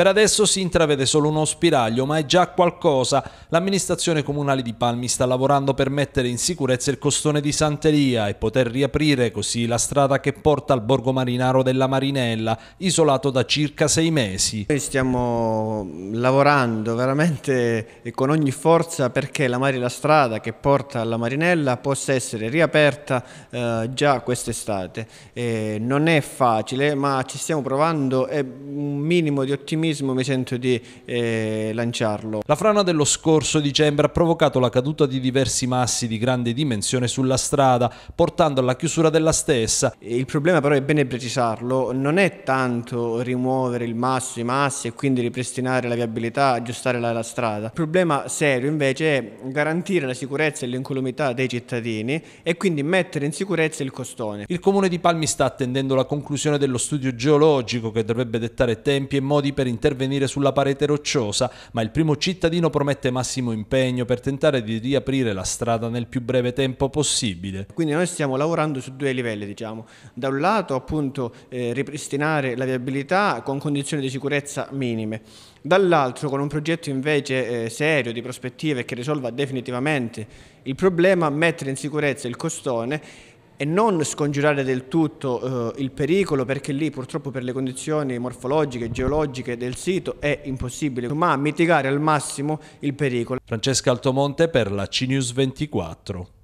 Per adesso si intravede solo uno spiraglio, ma è già qualcosa. L'amministrazione comunale di Palmi sta lavorando per mettere in sicurezza il costone di Santeria e poter riaprire così la strada che porta al borgo marinaro della Marinella, isolato da circa sei mesi. Noi stiamo lavorando veramente con ogni forza perché la, la strada che porta alla Marinella possa essere riaperta eh, già quest'estate. non è facile, ma ci stiamo provando e un minimo di ottimismo ottimismo mi sento di eh, lanciarlo. La frana dello scorso dicembre ha provocato la caduta di diversi massi di grande dimensione sulla strada, portando alla chiusura della stessa. Il problema però è bene precisarlo, non è tanto rimuovere il masso, i massi e quindi ripristinare la viabilità, aggiustare la, la strada. Il problema serio invece è garantire la sicurezza e l'incolumità dei cittadini e quindi mettere in sicurezza il costone. Il comune di Palmi sta attendendo la conclusione dello studio geologico che dovrebbe dettare tempi e modi per intervenire sulla parete rocciosa, ma il primo cittadino promette massimo impegno per tentare di riaprire la strada nel più breve tempo possibile. Quindi noi stiamo lavorando su due livelli, diciamo. Da un lato appunto eh, ripristinare la viabilità con condizioni di sicurezza minime, dall'altro con un progetto invece eh, serio di prospettive che risolva definitivamente il problema, mettere in sicurezza il costone e non scongiurare del tutto eh, il pericolo perché lì purtroppo per le condizioni morfologiche, e geologiche del sito è impossibile, ma mitigare al massimo il pericolo. Francesca Altomonte per la CNews 24.